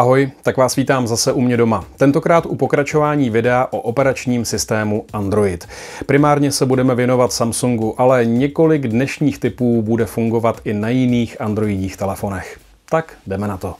Ahoj, tak vás vítám zase u mě doma. Tentokrát u pokračování videa o operačním systému Android. Primárně se budeme věnovat Samsungu, ale několik dnešních typů bude fungovat i na jiných androidních telefonech. Tak jdeme na to.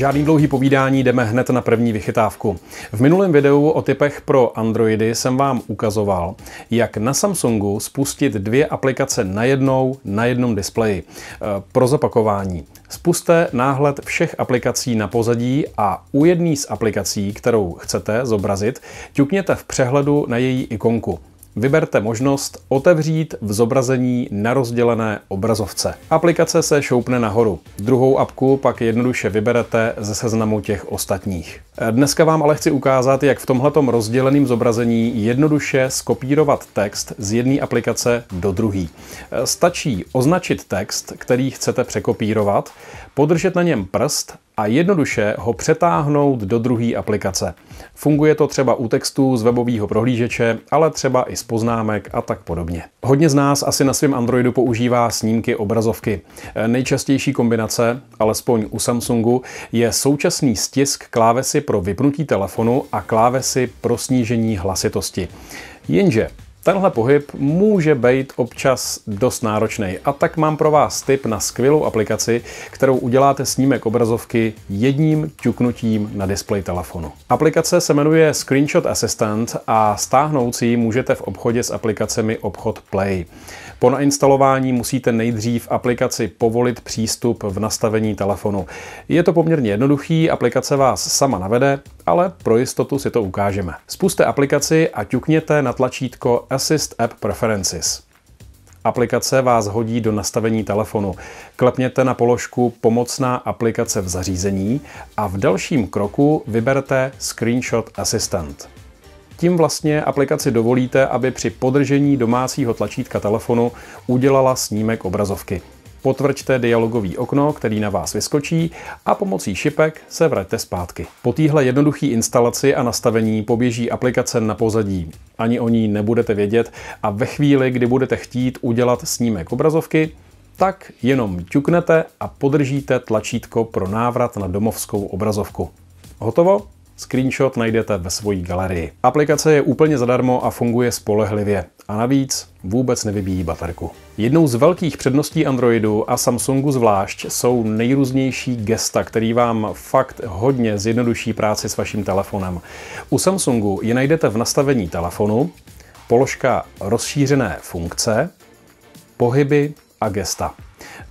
Žádný dlouhý povídání, jdeme hned na první vychytávku. V minulém videu o typech pro Androidy jsem vám ukazoval, jak na Samsungu spustit dvě aplikace najednou na jednom displeji. E, pro zopakování. Spuste náhled všech aplikací na pozadí a u jedné z aplikací, kterou chcete zobrazit, ťukněte v přehledu na její ikonku. Vyberte možnost Otevřít v zobrazení na rozdělené obrazovce. Aplikace se šoupne nahoru. Druhou apku pak jednoduše vyberete ze seznamu těch ostatních. Dneska vám ale chci ukázat, jak v tomhletom rozděleném zobrazení jednoduše skopírovat text z jedné aplikace do druhé. Stačí označit text, který chcete překopírovat, podržet na něm prst a jednoduše ho přetáhnout do druhé aplikace. Funguje to třeba u textů z webového prohlížeče, ale třeba i z poznámek a tak podobně. Hodně z nás asi na svém Androidu používá snímky obrazovky. Nejčastější kombinace, alespoň u Samsungu, je současný stisk klávesy pro vypnutí telefonu a klávesy pro snížení hlasitosti. Jenže Tenhle pohyb může být občas dost náročný. A tak mám pro vás tip na skvělou aplikaci, kterou uděláte snímek obrazovky jedním ťuknutím na displej telefonu. Aplikace se jmenuje Screenshot Assistant a stáhnout si ji můžete v obchodě s aplikacemi Obchod Play. Po nainstalování musíte nejdřív aplikaci povolit přístup v nastavení telefonu. Je to poměrně jednoduchý, aplikace vás sama navede, ale pro jistotu si to ukážeme. Spuste aplikaci a ťukněte na tlačítko Assist App Preferences. Aplikace vás hodí do nastavení telefonu. Klepněte na položku Pomocná aplikace v zařízení a v dalším kroku vyberte Screenshot Assistant. Tím vlastně aplikaci dovolíte, aby při podržení domácího tlačítka telefonu udělala snímek obrazovky potvrďte dialogový okno, který na vás vyskočí a pomocí šipek se vraťte zpátky. Po téhle jednoduché instalaci a nastavení poběží aplikace na pozadí. Ani o ní nebudete vědět a ve chvíli, kdy budete chtít udělat snímek obrazovky, tak jenom ťuknete a podržíte tlačítko pro návrat na domovskou obrazovku. Hotovo? Screenshot najdete ve svojí galerii. Aplikace je úplně zadarmo a funguje spolehlivě. A navíc vůbec nevybíjí baterku. Jednou z velkých předností Androidu a Samsungu zvlášť jsou nejrůznější gesta, který vám fakt hodně zjednoduší práci s vaším telefonem. U Samsungu je najdete v nastavení telefonu, položka rozšířené funkce, pohyby a gesta.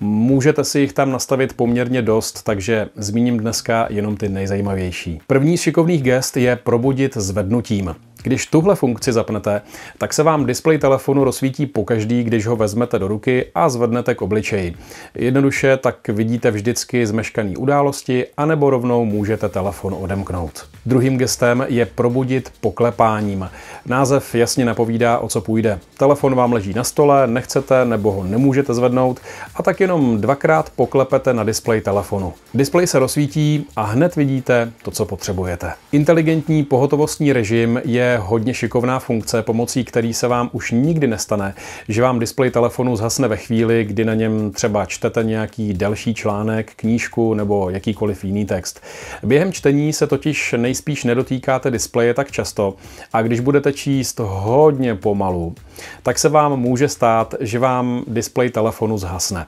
Můžete si jich tam nastavit poměrně dost, takže zmíním dneska jenom ty nejzajímavější. První z šikovných gest je probudit zvednutím. Když tuhle funkci zapnete, tak se vám displej telefonu rozsvítí pokaždý, když ho vezmete do ruky a zvednete k obličeji. Jednoduše tak vidíte vždycky zmeškané události, anebo rovnou můžete telefon odemknout. Druhým gestem je probudit poklepáním. Název jasně napovídá, o co půjde. Telefon vám leží na stole, nechcete nebo ho nemůžete zvednout a tak jenom dvakrát poklepete na displej telefonu. Displej se rozsvítí a hned vidíte to, co potřebujete. Inteligentní pohotovostní režim je je hodně šikovná funkce, pomocí který se vám už nikdy nestane, že vám displej telefonu zhasne ve chvíli, kdy na něm třeba čtete nějaký delší článek, knížku nebo jakýkoliv jiný text. Během čtení se totiž nejspíš nedotýkáte displeje tak často a když budete číst hodně pomalu, tak se vám může stát, že vám displej telefonu zhasne.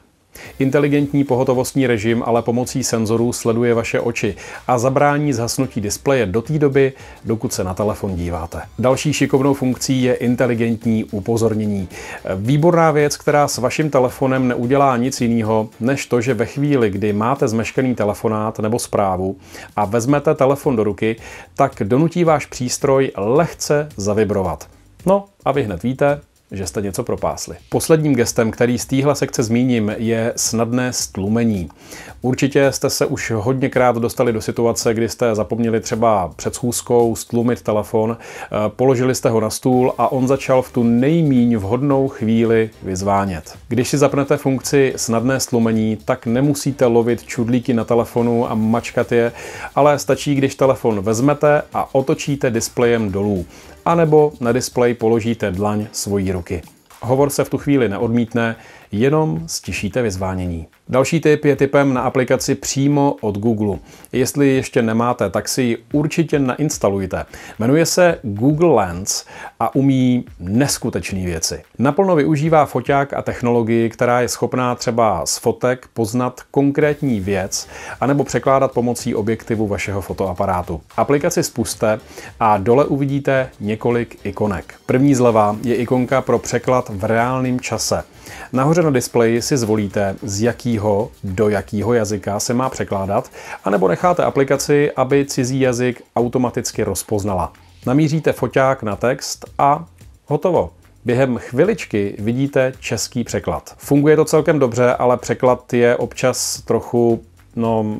Inteligentní pohotovostní režim ale pomocí senzorů sleduje vaše oči a zabrání zhasnutí displeje do té doby, dokud se na telefon díváte. Další šikovnou funkcí je inteligentní upozornění. Výborná věc, která s vaším telefonem neudělá nic jiného, než to, že ve chvíli, kdy máte zmeškaný telefonát nebo zprávu a vezmete telefon do ruky, tak donutí váš přístroj lehce zavibrovat. No a vy hned víte, že jste něco propásli. Posledním gestem, který z téhle sekce zmíním, je snadné stlumení. Určitě jste se už hodněkrát dostali do situace, kdy jste zapomněli třeba před schůzkou stlumit telefon, eh, položili jste ho na stůl a on začal v tu nejmíň vhodnou chvíli vyzvánět. Když si zapnete funkci snadné stlumení, tak nemusíte lovit čudlíky na telefonu a mačkat je, ale stačí, když telefon vezmete a otočíte displejem dolů anebo na displej položíte dlaň svojí ruky. Hovor se v tu chvíli neodmítne, jenom stišíte vyzvánění. Další tip je typem na aplikaci přímo od Google. Jestli ještě nemáte, tak si ji určitě nainstalujte. Jmenuje se Google Lens a umí neskutečné věci. Naplno využívá foťák a technologii, která je schopná třeba z fotek poznat konkrétní věc anebo překládat pomocí objektivu vašeho fotoaparátu. Aplikaci spuste a dole uvidíte několik ikonek. První zleva je ikonka pro překlad v reálném čase. Nahoře nahoře na displeji si zvolíte, z jakého do jakého jazyka se má překládat, anebo necháte aplikaci, aby cizí jazyk automaticky rozpoznala. Namíříte foťák na text a hotovo. Během chviličky vidíte český překlad. Funguje to celkem dobře, ale překlad je občas trochu, no,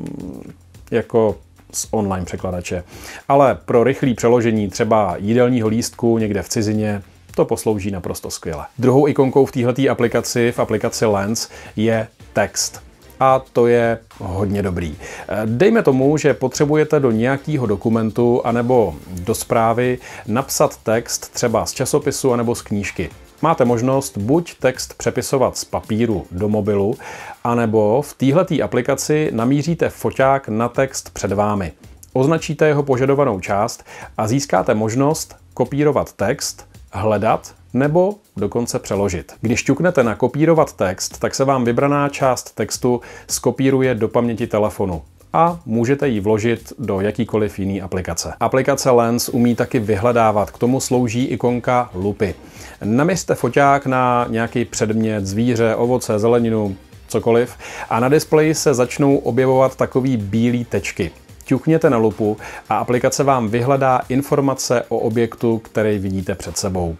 jako z online překladače. Ale pro rychlé přeložení třeba jídelního lístku někde v cizině to poslouží naprosto skvěle. Druhou ikonkou v této aplikaci, v aplikaci Lens, je text a to je hodně dobrý. Eh, dejme tomu, že potřebujete do nějakého dokumentu anebo do zprávy napsat text třeba z časopisu anebo z knížky. Máte možnost buď text přepisovat z papíru do mobilu, anebo v této aplikaci namíříte foťák na text před vámi. Označíte jeho požadovanou část a získáte možnost kopírovat text hledat nebo dokonce přeložit. Když ťuknete na kopírovat text, tak se vám vybraná část textu skopíruje do paměti telefonu a můžete ji vložit do jakýkoliv jiný aplikace. Aplikace Lens umí taky vyhledávat, k tomu slouží ikonka lupy. Namiste foťák na nějaký předmět, zvíře, ovoce, zeleninu, cokoliv a na displeji se začnou objevovat takové bílé tečky ťukněte na lupu a aplikace vám vyhledá informace o objektu, který vidíte před sebou.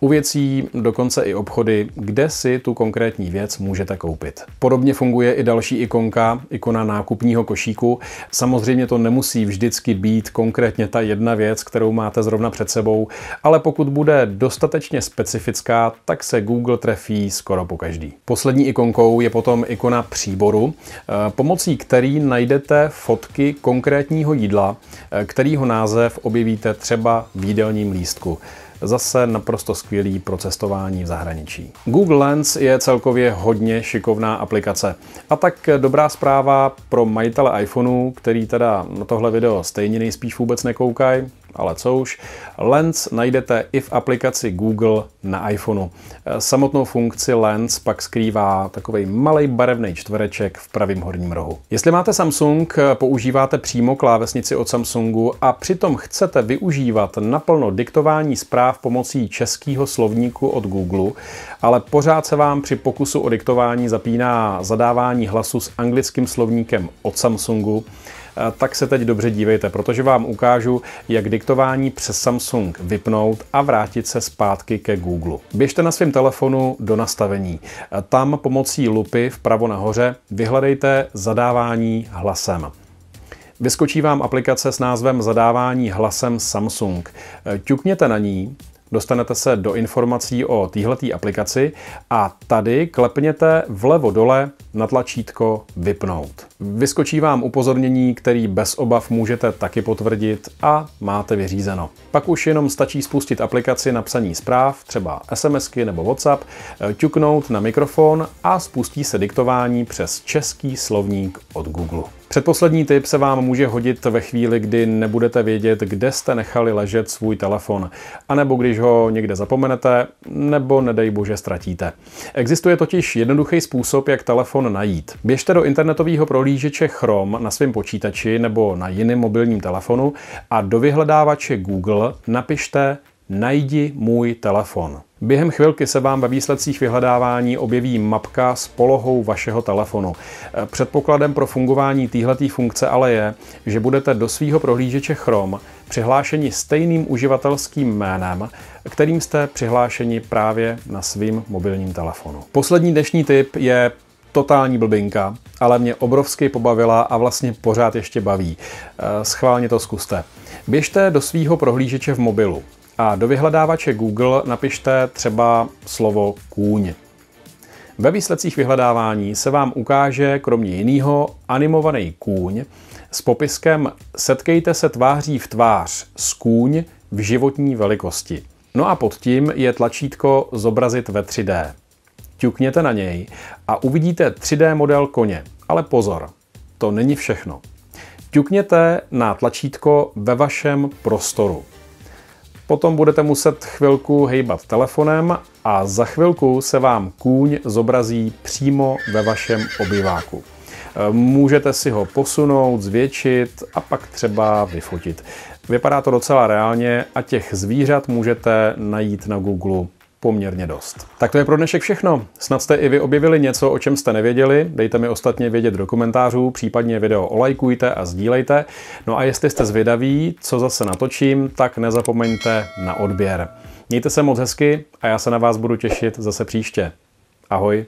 U věcí dokonce i obchody, kde si tu konkrétní věc můžete koupit. Podobně funguje i další ikonka, ikona nákupního košíku. Samozřejmě to nemusí vždycky být konkrétně ta jedna věc, kterou máte zrovna před sebou, ale pokud bude dostatečně specifická, tak se Google trefí skoro po každý. Poslední ikonkou je potom ikona příboru, eh, pomocí který najdete fotky konkrétně konkrétního jídla, eh, kterýho název objevíte třeba v jídelním lístku. Zase naprosto skvělý pro cestování v zahraničí. Google Lens je celkově hodně šikovná aplikace. A tak dobrá zpráva pro majitele iPhoneu, který teda na tohle video stejně nejspíš vůbec nekoukají, ale co už. Lens najdete i v aplikaci Google na iPhoneu. Samotnou funkci Lens pak skrývá takový malý barevný čtvereček v pravém horním rohu. Jestli máte Samsung, používáte přímo klávesnici od Samsungu a přitom chcete využívat naplno diktování zpráv pomocí českého slovníku od Google, ale pořád se vám při pokusu o diktování zapíná zadávání hlasu s anglickým slovníkem od Samsungu, tak se teď dobře dívejte, protože vám ukážu, jak diktování přes Samsung vypnout a vrátit se zpátky ke Google. Běžte na svém telefonu do nastavení. Tam pomocí lupy vpravo nahoře vyhledejte zadávání hlasem. Vyskočí vám aplikace s názvem Zadávání hlasem Samsung. E, ťukněte na ní, dostanete se do informací o téhleté aplikaci a tady klepněte vlevo dole na tlačítko Vypnout. Vyskočí vám upozornění, který bez obav můžete taky potvrdit a máte vyřízeno. Pak už jenom stačí spustit aplikaci na psaní zpráv, třeba SMSky nebo WhatsApp, eh, ťuknout na mikrofon a spustí se diktování přes český slovník od Google. Předposlední tip se vám může hodit ve chvíli, kdy nebudete vědět, kde jste nechali ležet svůj telefon, anebo když ho někde zapomenete, nebo nedej bože ztratíte. Existuje totiž jednoduchý způsob, jak telefon najít. Běžte do internetového prohlížeče prohlížeče Chrome na svém počítači nebo na jiném mobilním telefonu a do vyhledávače Google napište Najdi můj telefon. Během chvilky se vám ve výsledcích vyhledávání objeví mapka s polohou vašeho telefonu. Eh, předpokladem pro fungování téhleté funkce ale je, že budete do svého prohlížeče Chrome přihlášeni stejným uživatelským jménem, kterým jste přihlášeni právě na svým mobilním telefonu. Poslední dnešní tip je totální blbinka, ale mě obrovsky pobavila a vlastně pořád ještě baví. Eh, schválně to zkuste. Běžte do svýho prohlížeče v mobilu a do vyhledávače Google napište třeba slovo kůň. Ve výsledcích vyhledávání se vám ukáže kromě jiného animovaný kůň s popiskem Setkejte se tváří v tvář s kůň v životní velikosti. No a pod tím je tlačítko Zobrazit ve 3D ťukněte na něj a uvidíte 3D model koně. Ale pozor, to není všechno. Ťukněte na tlačítko ve vašem prostoru. Potom budete muset chvilku hejbat telefonem a za chvilku se vám kůň zobrazí přímo ve vašem obyváku. Můžete si ho posunout, zvětšit a pak třeba vyfotit. Vypadá to docela reálně a těch zvířat můžete najít na Google poměrně dost. Tak to je pro dnešek všechno. Snad jste i vy objevili něco, o čem jste nevěděli. Dejte mi ostatně vědět do komentářů, případně video olajkujte a sdílejte. No a jestli jste zvědaví, co zase natočím, tak nezapomeňte na odběr. Mějte se moc hezky a já se na vás budu těšit zase příště. Ahoj.